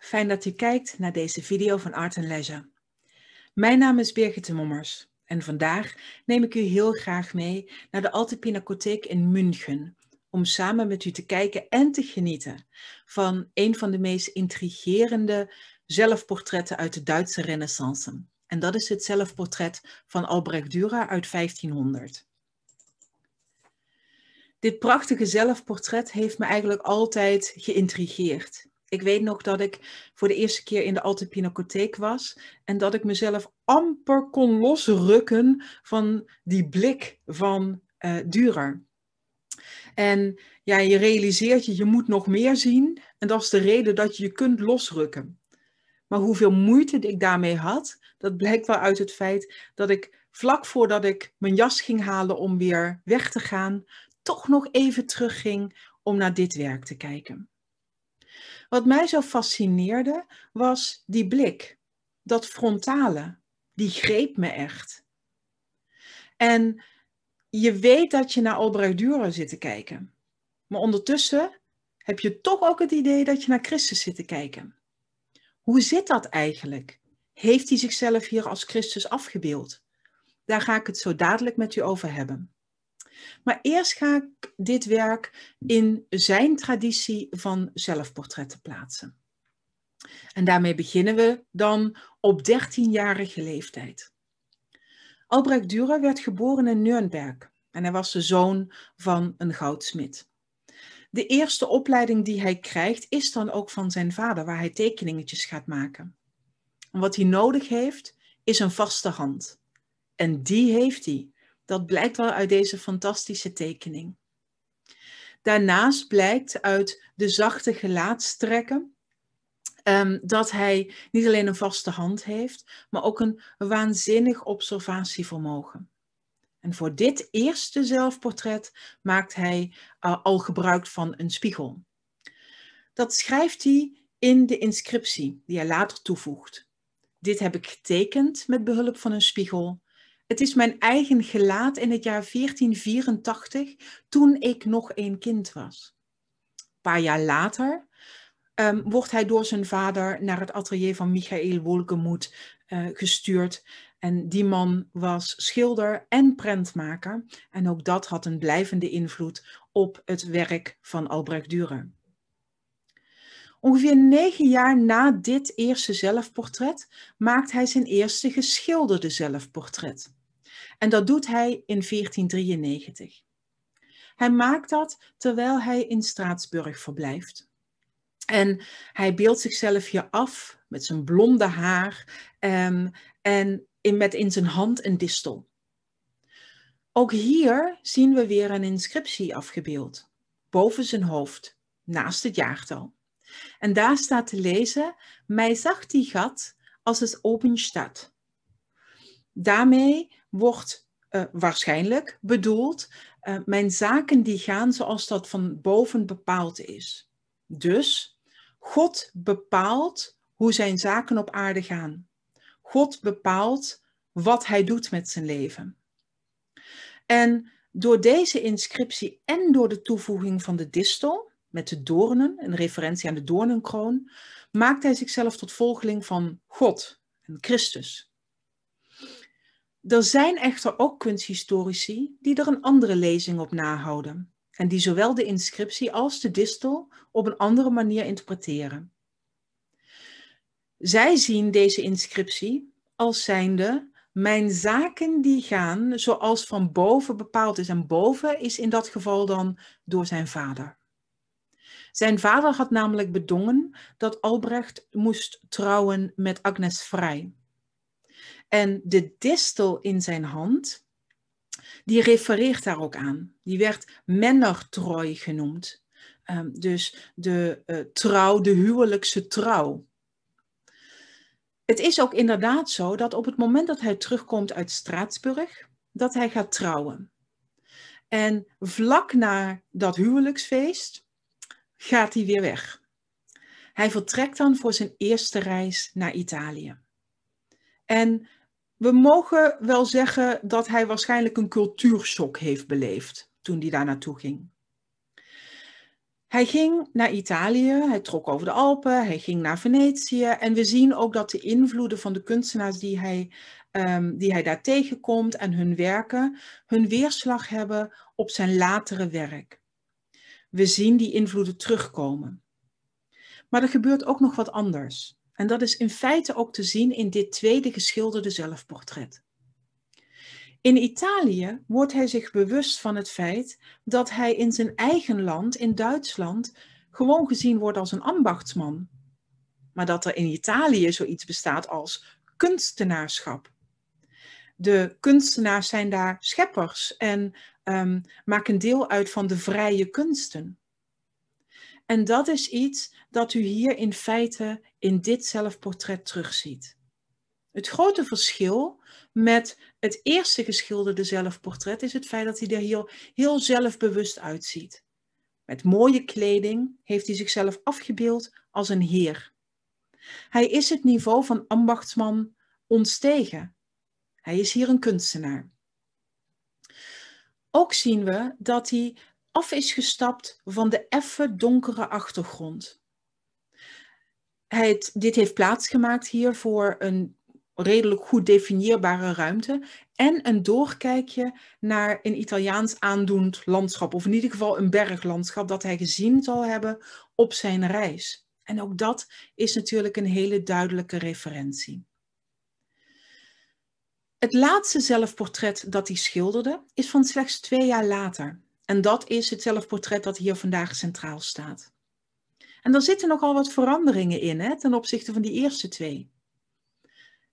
fijn dat u kijkt naar deze video van Art Leisure. Mijn naam is Birgit de Mommers en vandaag neem ik u heel graag mee naar de Alte Pinakotheek in München om samen met u te kijken en te genieten van een van de meest intrigerende zelfportretten uit de Duitse renaissance. En dat is het zelfportret van Albrecht Dürer uit 1500. Dit prachtige zelfportret heeft me eigenlijk altijd geïntrigeerd ik weet nog dat ik voor de eerste keer in de Alte Pinacotheek was en dat ik mezelf amper kon losrukken van die blik van uh, eh, Durer. En ja, je realiseert je, je moet nog meer zien en dat is de reden dat je je kunt losrukken. Maar hoeveel moeite ik daarmee had, dat blijkt wel uit het feit dat ik vlak voordat ik mijn jas ging halen om weer weg te gaan, toch nog even terugging om naar dit werk te kijken. Wat mij zo fascineerde was die blik, dat frontale, die greep me echt. En je weet dat je naar Albrecht Dürer zit te kijken. Maar ondertussen heb je toch ook het idee dat je naar Christus zit te kijken. Hoe zit dat eigenlijk? Heeft hij zichzelf hier als Christus afgebeeld? Daar ga ik het zo dadelijk met u over hebben. Maar eerst ga ik dit werk in zijn traditie van zelfportretten plaatsen. En daarmee beginnen we dan op 13-jarige leeftijd. Albrecht Dürer werd geboren in Nürnberg en hij was de zoon van een goudsmid. De eerste opleiding die hij krijgt is dan ook van zijn vader, waar hij tekeningetjes gaat maken. En wat hij nodig heeft, is een vaste hand. En die heeft hij. Dat blijkt wel uit deze fantastische tekening. Daarnaast blijkt uit de zachte gelaatstrekken um, dat hij niet alleen een vaste hand heeft, maar ook een waanzinnig observatievermogen. En voor dit eerste zelfportret maakt hij eh, al gebruik van een spiegel. Dat schrijft hij in de inscriptie die hij later toevoegt. Dit heb ik getekend met behulp van een spiegel het is mijn eigen gelaat in het jaar 1484, toen ik nog een kind was. Een paar jaar later ehm, wordt hij door zijn vader naar het atelier van Michael Wolkemoed eh, gestuurd. En die man was schilder en prentmaker. En ook dat had een blijvende invloed op het werk van Albrecht Dürer. Ongeveer negen jaar na dit eerste zelfportret maakt hij zijn eerste geschilderde zelfportret. En dat doet hij in 1493. Hij maakt dat terwijl hij in Straatsburg verblijft. En hij beeldt zichzelf je af met zijn blonde haar ehm, en, en met in zijn hand een distel. Ook hier zien we weer een inscriptie afgebeeld, boven zijn hoofd, naast het jaartal. En daar staat te lezen: Mij zag die gat als het open staat. Daarmee wordt eh, waarschijnlijk bedoeld eh, mijn zaken die gaan zoals dat van boven bepaald is. Dus God bepaalt hoe zijn zaken op aarde gaan. God bepaalt wat hij doet met zijn leven. En door deze inscriptie en door de toevoeging van de distel met de doornen, een referentie aan de doornenkroon, maakt hij zichzelf tot volgeling van God en Christus. Er zijn echter ook kunsthistorici die er een andere lezing op nahouden en die zowel de inscriptie als de distel op een andere manier interpreteren. Zij zien deze inscriptie als zijnde mijn zaken die gaan zoals van boven bepaald is. En boven is in dat geval dan door zijn vader. Zijn vader had namelijk bedongen dat Albrecht moest trouwen met Agnes Vrij. En de distel in zijn hand, die refereert daar ook aan. Die werd mennertrooi genoemd. Ehm, dus de eh, trouw, de huwelijkse trouw. Het is ook inderdaad zo dat op het moment dat hij terugkomt uit Straatsburg, dat hij gaat trouwen. En vlak na dat huwelijksfeest gaat hij weer weg. Hij vertrekt dan voor zijn eerste reis naar Italië. En we mogen wel zeggen dat hij waarschijnlijk een cultuurshock heeft beleefd toen hij daar naartoe ging. Hij ging naar Italië, hij trok over de Alpen, hij ging naar Venetië. En we zien ook dat de invloeden van de kunstenaars die hij, um, die hij daar tegenkomt en hun werken, hun weerslag hebben op zijn latere werk. We zien die invloeden terugkomen. Maar er gebeurt ook nog wat anders. En dat is in feite ook te zien in dit tweede geschilderde zelfportret. In Italië wordt hij zich bewust van het feit dat hij in zijn eigen land, in Duitsland, gewoon gezien wordt als een ambachtsman. Maar dat er in Italië zoiets bestaat als kunstenaarschap. De kunstenaars zijn daar scheppers en ehm, maken deel uit van de vrije kunsten. En dat is iets dat u hier in feite in dit zelfportret terugziet. Het grote verschil met het eerste geschilderde zelfportret is het feit dat hij er hier heel zelfbewust uitziet. Met mooie kleding heeft hij zichzelf afgebeeld als een heer. Hij is het niveau van ambachtsman ontstegen. Hij is hier een kunstenaar. Ook zien we dat hij af is gestapt van de effe donkere achtergrond. Het, dit heeft plaatsgemaakt hier voor een redelijk goed definieerbare ruimte en een doorkijkje naar een Italiaans aandoend landschap, of in ieder geval een berglandschap dat hij gezien zal hebben op zijn reis. En ook dat is natuurlijk een hele duidelijke referentie. Het laatste zelfportret dat hij schilderde is van slechts twee jaar later, en dat is het zelfportret dat hier vandaag centraal staat. En dan zitten nogal wat veranderingen in hè, ten opzichte van die eerste twee.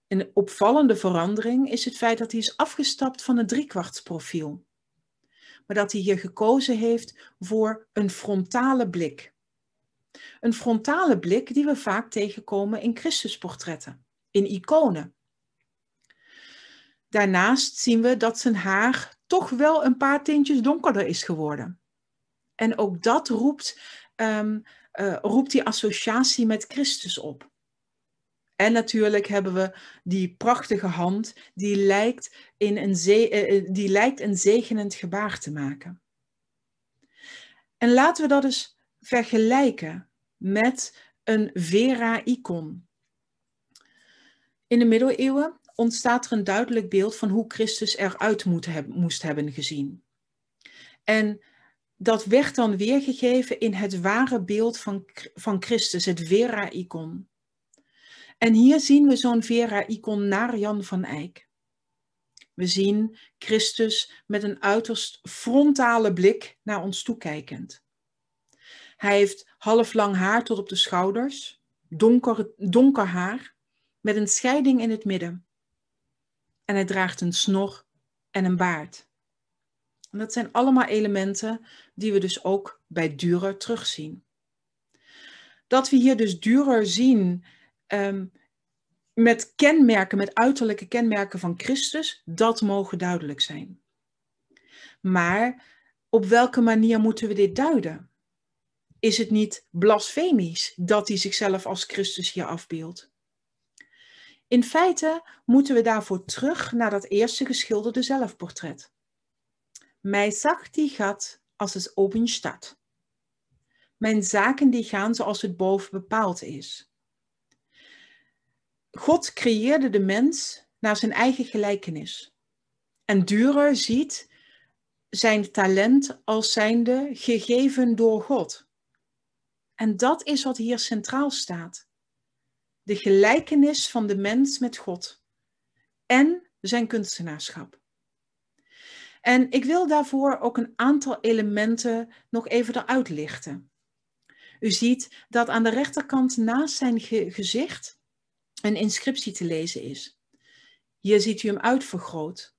Een opvallende verandering is het feit dat hij is afgestapt van het driekwartsprofiel. Maar dat hij hier gekozen heeft voor een frontale blik. Een frontale blik die we vaak tegenkomen in Christusportretten, in iconen. Daarnaast zien we dat zijn haar toch wel een paar tintjes donkerder is geworden. En ook dat roept, ehm, eh, roept die associatie met Christus op. En natuurlijk hebben we die prachtige hand die lijkt, in een, eh, eh, die lijkt een zegenend gebaar te maken. En laten we dat eens vergelijken met een Vera-icon. In de middeleeuwen ontstaat er een duidelijk beeld van hoe Christus eruit moet moest hebben gezien. En dat werd dan weergegeven in het ware beeld van, van Christus, het Vera-icon. En hier zien we zo'n Vera-icon naar Jan van Eyck. We zien Christus met een uiterst frontale blik naar ons toekijkend. Hij heeft half lang haar tot op de schouders, donker, donker haar, met een scheiding in het midden en hij draagt een snor en een baard. En dat zijn allemaal elementen die we dus ook bij Durer terugzien. Dat we hier dus Durer zien ehm, met kenmerken, met uiterlijke kenmerken van Christus, dat mogen duidelijk zijn. Maar op welke manier moeten we dit duiden? Is het niet blasfemisch dat hij zichzelf als Christus hier afbeeldt? In feite moeten we daarvoor terug naar dat eerste geschilderde zelfportret. Mij zag die gat als het open staat. Mijn zaken die gaan zoals het boven bepaald is. God creëerde de mens naar zijn eigen gelijkenis. En Dürer ziet zijn talent als zijnde gegeven door God. En dat is wat hier centraal staat de gelijkenis van de mens met God en zijn kunstenaarschap. En ik wil daarvoor ook een aantal elementen nog even eruit lichten. U ziet dat aan de rechterkant naast zijn gezicht een inscriptie te lezen is. Hier ziet u hem uitvergroot.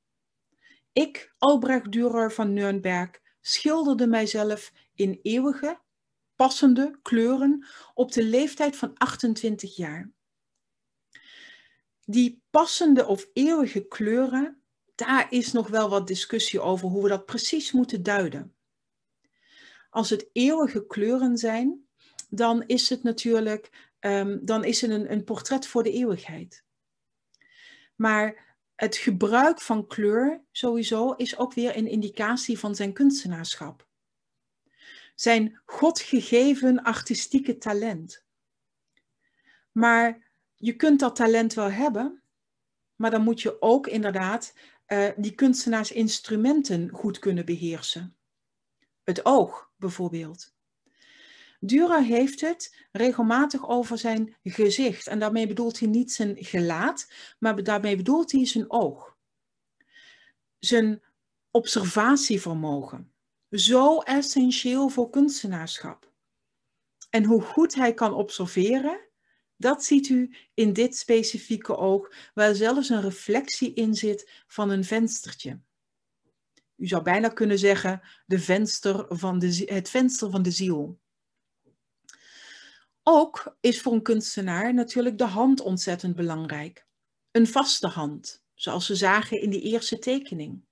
Ik, Albrecht Dürer van Nürnberg, schilderde mijzelf in eeuwige, passende kleuren op de leeftijd van 28 jaar die passende of eeuwige kleuren, daar is nog wel wat discussie over hoe we dat precies moeten duiden. Als het eeuwige kleuren zijn, dan is het natuurlijk ehm, dan is het een, een portret voor de eeuwigheid. Maar het gebruik van kleur sowieso is ook weer een indicatie van zijn kunstenaarschap. Zijn godgegeven artistieke talent. Maar je kunt dat talent wel hebben, maar dan moet je ook inderdaad eh, die kunstenaars instrumenten goed kunnen beheersen. Het oog bijvoorbeeld. Dürer heeft het regelmatig over zijn gezicht. En daarmee bedoelt hij niet zijn gelaat, maar daarmee bedoelt hij zijn oog. Zijn observatievermogen. Zo essentieel voor kunstenaarschap. En hoe goed hij kan observeren, dat ziet u in dit specifieke oog, waar zelfs een reflectie in zit van een venstertje. U zou bijna kunnen zeggen de venster van de, het venster van de ziel. Ook is voor een kunstenaar natuurlijk de hand ontzettend belangrijk. Een vaste hand, zoals we zagen in die eerste tekening.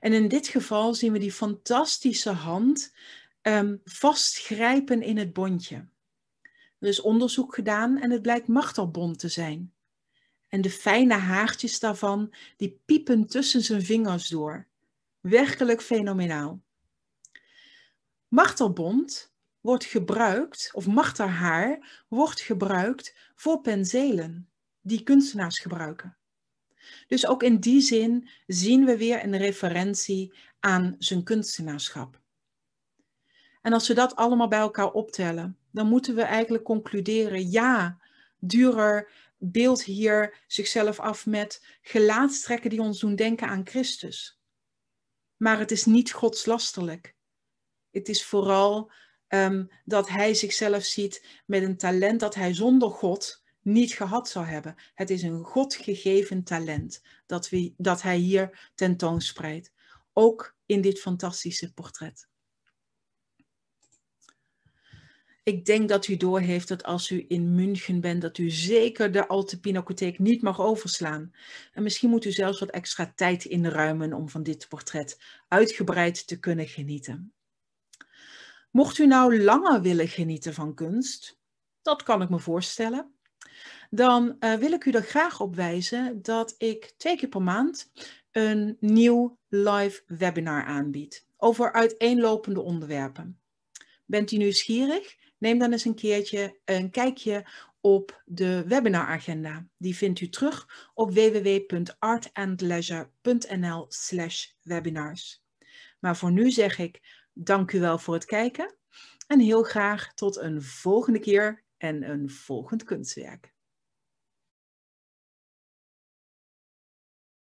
En in dit geval zien we die fantastische hand ehm, vastgrijpen in het bondje. Er is onderzoek gedaan en het blijkt machtelbond te zijn. En de fijne haartjes daarvan, die piepen tussen zijn vingers door. Werkelijk fenomenaal. Martelbond wordt gebruikt, of marterhaar wordt gebruikt voor penselen die kunstenaars gebruiken. Dus ook in die zin zien we weer een referentie aan zijn kunstenaarschap. En als we dat allemaal bij elkaar optellen, dan moeten we eigenlijk concluderen, ja, durer beeld hier zichzelf af met gelaatstrekken die ons doen denken aan Christus. Maar het is niet godslasterlijk. Het is vooral ehm, dat hij zichzelf ziet met een talent dat hij zonder God niet gehad zou hebben. Het is een God gegeven talent dat, we, dat hij hier tentoonspreidt. Ook in dit fantastische portret. Ik denk dat u doorheeft dat als u in München bent, dat u zeker de Alte Pinacotheek niet mag overslaan. En misschien moet u zelfs wat extra tijd inruimen om van dit portret uitgebreid te kunnen genieten. Mocht u nou langer willen genieten van kunst, dat kan ik me voorstellen, dan eh, wil ik u er graag op wijzen dat ik twee keer per maand een nieuw live webinar aanbied over uiteenlopende onderwerpen. Bent u nieuwsgierig? neem dan eens een keertje een kijkje op de webinaragenda. Die vindt u terug op www.artandleisure.nl slash webinars. Maar voor nu zeg ik dank u wel voor het kijken en heel graag tot een volgende keer en een volgend kunstwerk.